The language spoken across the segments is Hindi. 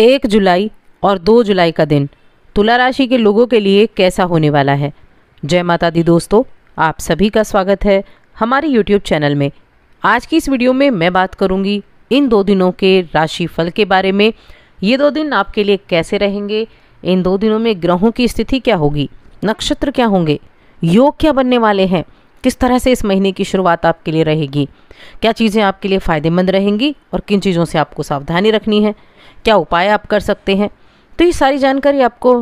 एक जुलाई और दो जुलाई का दिन तुला राशि के लोगों के लिए कैसा होने वाला है जय माता दी दोस्तों आप सभी का स्वागत है हमारे यूट्यूब चैनल में आज की इस वीडियो में मैं बात करूंगी इन दो दिनों के राशि फल के बारे में ये दो दिन आपके लिए कैसे रहेंगे इन दो दिनों में ग्रहों की स्थिति क्या होगी नक्षत्र क्या होंगे योग क्या बनने वाले हैं किस तरह से इस महीने की शुरुआत आपके लिए रहेगी क्या चीज़ें आपके लिए फ़ायदेमंद रहेंगी और किन चीज़ों से आपको सावधानी रखनी है क्या उपाय आप कर सकते हैं तो ये सारी जानकारी आपको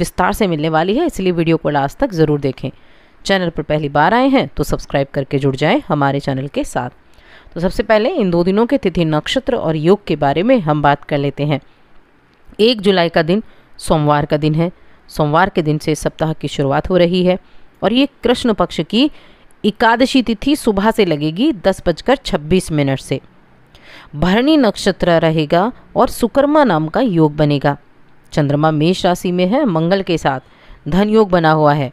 विस्तार से मिलने वाली है इसलिए वीडियो को लास्ट तक ज़रूर देखें चैनल पर पहली बार आए हैं तो सब्सक्राइब करके जुड़ जाएं हमारे चैनल के साथ तो सबसे पहले इन दो दिनों के तिथि नक्षत्र और योग के बारे में हम बात कर लेते हैं एक जुलाई का दिन सोमवार का दिन है सोमवार के दिन से सप्ताह की शुरुआत हो रही है और ये कृष्ण पक्ष की एकादशी तिथि सुबह से लगेगी दस बजकर छब्बीस मिनट से भरणी नक्षत्र रहेगा और सुकर्मा नाम का योग बनेगा चंद्रमा मेष राशि में है मंगल के साथ धन योग बना हुआ है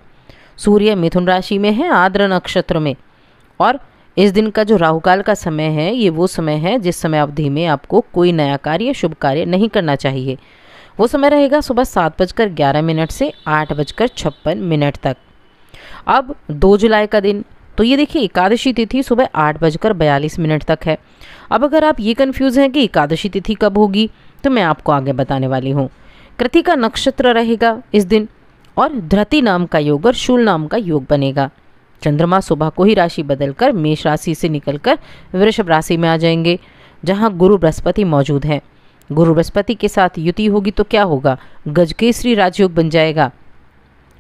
सूर्य मिथुन राशि में है आर्द्र नक्षत्र में और इस दिन का जो राहुकाल का समय है ये वो समय है जिस समय अवधि में आपको कोई नया कार्य शुभ कार्य नहीं करना चाहिए वो समय रहेगा सुबह सात बजकर ग्यारह मिनट से आठ बजकर छप्पन मिनट तक अब दो जुलाई का दिन तो ये देखिए एकादशी तिथि सुबह आठ बजकर बयालीस मिनट तक है अब अगर आप ये कन्फ्यूज़ हैं कि एकादशी तिथि कब होगी तो मैं आपको आगे बताने वाली हूँ कृतिका नक्षत्र रहेगा इस दिन और धृति नाम का योग और शूल नाम का योग बनेगा चंद्रमा सुबह को ही राशि बदलकर मेष राशि से निकलकर वृषभ राशि में आ जाएंगे जहां गुरु बृहस्पति मौजूद हैं गुरु बृहस्पति के साथ युति होगी तो क्या होगा गजकेसरी राजयोग बन जाएगा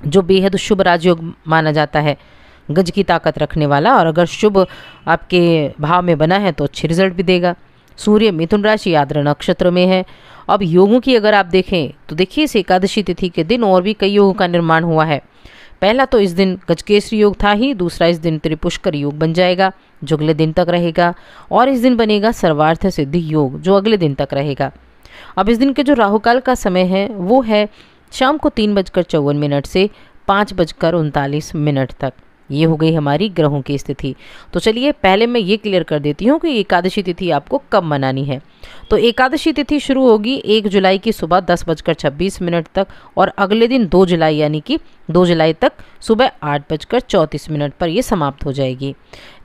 जो बेहद शुभ राजयोग माना जाता है गज की ताकत रखने वाला और अगर शुभ आपके भाव में बना है तो अच्छे रिजल्ट भी देगा सूर्य मिथुन राशि आद्र नक्षत्र में है अब योगों की अगर आप देखें तो देखिए इस एकादशी तिथि के दिन और भी कई योगों का निर्माण हुआ है पहला तो इस दिन गजकेसरी योग था ही दूसरा इस दिन त्रिपुष्कर योग बन जाएगा जो अगले दिन तक रहेगा और इस दिन बनेगा सर्वार्थ सिद्धि योग जो अगले दिन तक रहेगा अब इस दिन के जो राहुकाल का समय है वो है शाम को तीन बजकर चौवन मिनट से पाँच बजकर उनतालीस मिनट तक ये हो गई हमारी ग्रहों की स्थिति तो चलिए पहले मैं ये क्लियर कर देती हूँ कि एकादशी तिथि आपको कब मनानी है तो एकादशी तिथि शुरू होगी एक जुलाई की सुबह दस बजकर छब्बीस मिनट तक और अगले दिन दो जुलाई यानी कि दो जुलाई तक सुबह आठ बजकर चौंतीस मिनट पर यह समाप्त हो जाएगी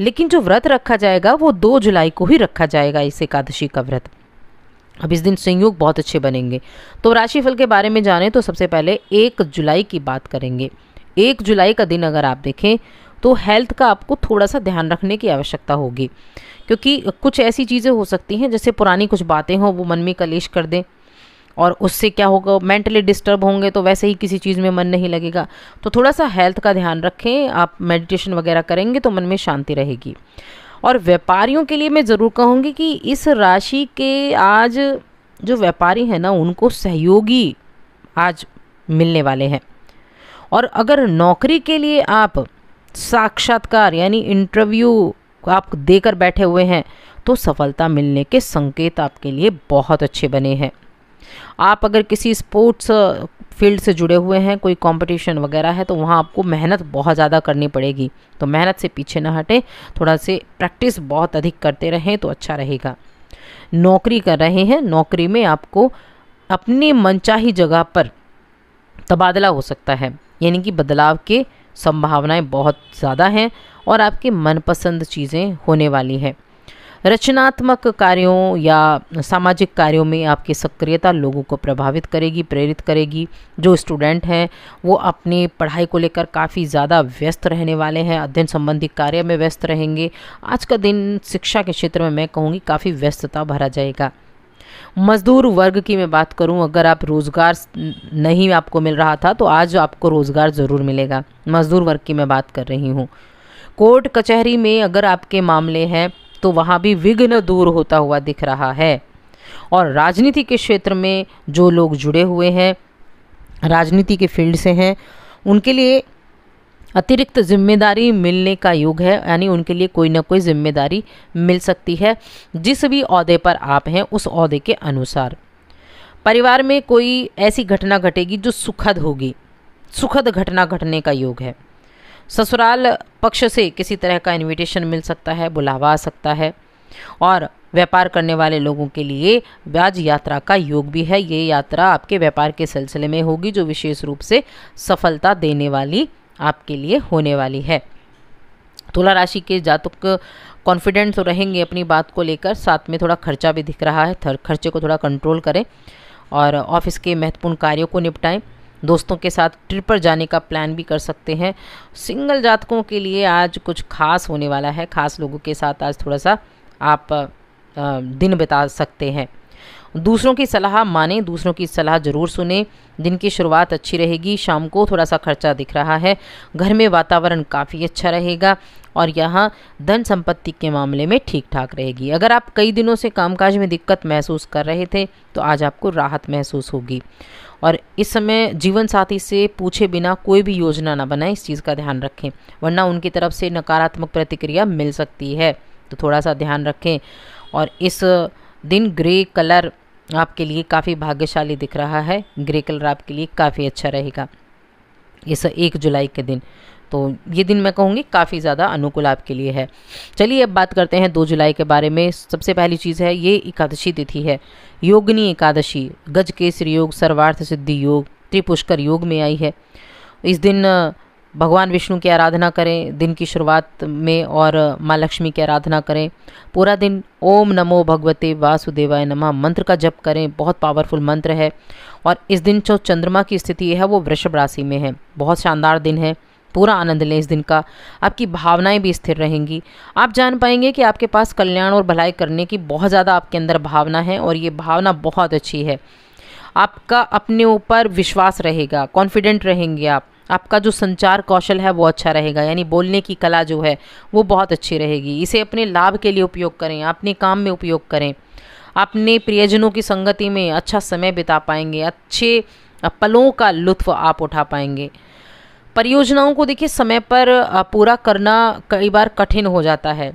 लेकिन जो व्रत रखा जाएगा वो दो जुलाई को ही रखा जाएगा इस एकादशी का व्रत अब इस दिन संयोग बहुत अच्छे बनेंगे तो राशिफल के बारे में जाने तो सबसे पहले एक जुलाई की बात करेंगे एक जुलाई का दिन अगर आप देखें तो हेल्थ का आपको थोड़ा सा ध्यान रखने की आवश्यकता होगी क्योंकि कुछ ऐसी चीज़ें हो सकती हैं जैसे पुरानी कुछ बातें हों वो मन में कलेश कर दें और उससे क्या होगा मेंटली डिस्टर्ब होंगे तो वैसे ही किसी चीज़ में मन नहीं लगेगा तो थोड़ा सा हेल्थ का ध्यान रखें आप मेडिटेशन वगैरह करेंगे तो मन में शांति रहेगी और व्यापारियों के लिए मैं ज़रूर कहूँगी कि इस राशि के आज जो व्यापारी हैं ना उनको सहयोगी आज मिलने वाले हैं और अगर नौकरी के लिए आप साक्षात्कार यानी इंटरव्यू आप देकर बैठे हुए हैं तो सफलता मिलने के संकेत आपके लिए बहुत अच्छे बने हैं आप अगर किसी स्पोर्ट्स फील्ड से जुड़े हुए हैं कोई कंपटीशन वगैरह है तो वहाँ आपको मेहनत बहुत ज़्यादा करनी पड़ेगी तो मेहनत से पीछे ना हटें थोड़ा से प्रैक्टिस बहुत अधिक करते रहें तो अच्छा रहेगा नौकरी कर रहे हैं नौकरी में आपको अपनी मनचाही जगह पर तबादला हो सकता है यानी कि बदलाव के संभावनाएं बहुत ज़्यादा हैं और आपकी मनपसंद चीज़ें होने वाली हैं रचनात्मक कार्यों या सामाजिक कार्यों में आपकी सक्रियता लोगों को प्रभावित करेगी प्रेरित करेगी जो स्टूडेंट हैं वो अपनी पढ़ाई को लेकर काफ़ी ज़्यादा व्यस्त रहने वाले हैं अध्ययन संबंधी कार्य में व्यस्त रहेंगे आज का दिन शिक्षा के क्षेत्र में मैं कहूँगी काफ़ी व्यस्तता भरा जाएगा मजदूर वर्ग की मैं बात करूं अगर आप रोज़गार नहीं आपको मिल रहा था तो आज आपको रोज़गार ज़रूर मिलेगा मजदूर वर्ग की मैं बात कर रही हूं कोर्ट कचहरी में अगर आपके मामले हैं तो वहां भी विघ्न दूर होता हुआ दिख रहा है और राजनीति के क्षेत्र में जो लोग जुड़े हुए हैं राजनीति के फील्ड से हैं उनके लिए अतिरिक्त जिम्मेदारी मिलने का युग है यानी उनके लिए कोई ना कोई जिम्मेदारी मिल सकती है जिस भी अहदे पर आप हैं उस अहदे के अनुसार परिवार में कोई ऐसी घटना घटेगी जो सुखद होगी सुखद घटना घटने का योग है ससुराल पक्ष से किसी तरह का इनविटेशन मिल सकता है बुलावा आ सकता है और व्यापार करने वाले लोगों के लिए ब्याज यात्रा का योग भी है ये यात्रा आपके व्यापार के सिलसिले में होगी जो विशेष रूप से सफलता देने वाली आपके लिए होने वाली है तुला राशि के जातक कॉन्फिडेंट तो रहेंगे अपनी बात को लेकर साथ में थोड़ा खर्चा भी दिख रहा है खर्चे को थोड़ा कंट्रोल करें और ऑफिस के महत्वपूर्ण कार्यों को निपटाएं दोस्तों के साथ ट्रिप पर जाने का प्लान भी कर सकते हैं सिंगल जातकों के लिए आज कुछ खास होने वाला है खास लोगों के साथ आज थोड़ा सा आप दिन बिता सकते हैं दूसरों की सलाह माने दूसरों की सलाह ज़रूर सुने दिन की शुरुआत अच्छी रहेगी शाम को थोड़ा सा खर्चा दिख रहा है घर में वातावरण काफ़ी अच्छा रहेगा और यहाँ धन संपत्ति के मामले में ठीक ठाक रहेगी अगर आप कई दिनों से कामकाज में दिक्कत महसूस कर रहे थे तो आज आपको राहत महसूस होगी और इस समय जीवन साथी से पूछे बिना कोई भी योजना ना बनाए इस चीज़ का ध्यान रखें वरना उनकी तरफ से नकारात्मक प्रतिक्रिया मिल सकती है तो थोड़ा सा ध्यान रखें और इस दिन ग्रे कलर आपके लिए काफ़ी भाग्यशाली दिख रहा है ग्रे कलर आपके लिए काफ़ी अच्छा रहेगा इस एक जुलाई के दिन तो ये दिन मैं कहूँगी काफ़ी ज़्यादा अनुकूल आपके लिए है चलिए अब बात करते हैं दो जुलाई के बारे में सबसे पहली चीज़ है ये एकादशी तिथि है योगनी एकादशी गज केसरी योग सर्वार्थ सिद्धि योग त्रिपुष्कर योग में आई है इस दिन भगवान विष्णु की आराधना करें दिन की शुरुआत में और माँ लक्ष्मी की आराधना करें पूरा दिन ओम नमो भगवते वासुदेवाय नमः मंत्र का जप करें बहुत पावरफुल मंत्र है और इस दिन जो चंद्रमा की स्थिति है वो वृषभ राशि में है बहुत शानदार दिन है पूरा आनंद लें इस दिन का आपकी भावनाएं भी स्थिर रहेंगी आप जान पाएंगे कि आपके पास कल्याण और भलाई करने की बहुत ज़्यादा आपके अंदर भावना है और ये भावना बहुत अच्छी है आपका अपने ऊपर विश्वास रहेगा कॉन्फिडेंट रहेंगे आप आपका जो संचार कौशल है वो अच्छा रहेगा यानी बोलने की कला जो है वो बहुत अच्छी रहेगी इसे अपने लाभ के लिए उपयोग करें अपने काम में उपयोग करें अपने प्रियजनों की संगति में अच्छा समय बिता पाएंगे अच्छे पलों का लुत्फ आप उठा पाएंगे परियोजनाओं को देखिए समय पर पूरा करना कई बार कठिन हो जाता है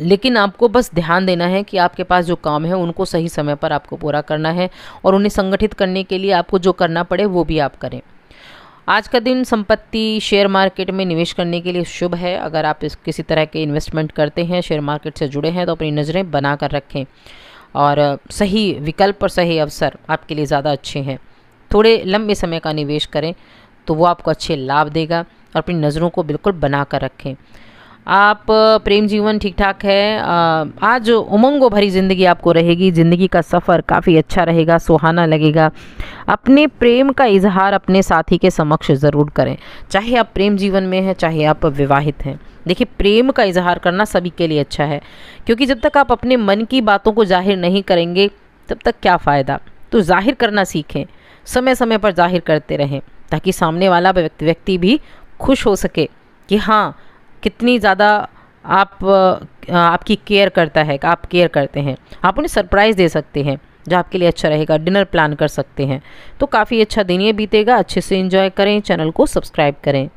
लेकिन आपको बस ध्यान देना है कि आपके पास जो काम है उनको सही समय पर आपको पूरा करना है और उन्हें संगठित करने के लिए आपको जो करना पड़े वो भी आप करें आज का दिन संपत्ति शेयर मार्केट में निवेश करने के लिए शुभ है अगर आप इस किसी तरह के इन्वेस्टमेंट करते हैं शेयर मार्केट से जुड़े हैं तो अपनी नज़रें बना कर रखें और सही विकल्प और सही अवसर आपके लिए ज़्यादा अच्छे हैं थोड़े लंबे समय का निवेश करें तो वो आपको अच्छे लाभ देगा और अपनी नज़रों को बिल्कुल बना कर रखें आप प्रेम जीवन ठीक ठाक है आज उमंगों भरी ज़िंदगी आपको रहेगी ज़िंदगी का सफ़र काफ़ी अच्छा रहेगा सुहाना लगेगा अपने प्रेम का इजहार अपने साथी के समक्ष ज़रूर करें चाहे आप प्रेम जीवन में हैं चाहे आप विवाहित हैं देखिए प्रेम का इजहार करना सभी के लिए अच्छा है क्योंकि जब तक आप अपने मन की बातों को जाहिर नहीं करेंगे तब तक क्या फ़ायदा तो जाहिर करना सीखें समय समय पर जाहिर करते रहें ताकि सामने वाला व्यक्ति भी खुश हो सके कि हाँ कितनी ज़्यादा आप आपकी केयर करता है आप केयर करते हैं आप उन्हें सरप्राइज़ दे सकते हैं जो आपके लिए अच्छा रहेगा डिनर प्लान कर सकते हैं तो काफ़ी अच्छा दिन ये बीतेगा अच्छे से इंजॉय करें चैनल को सब्सक्राइब करें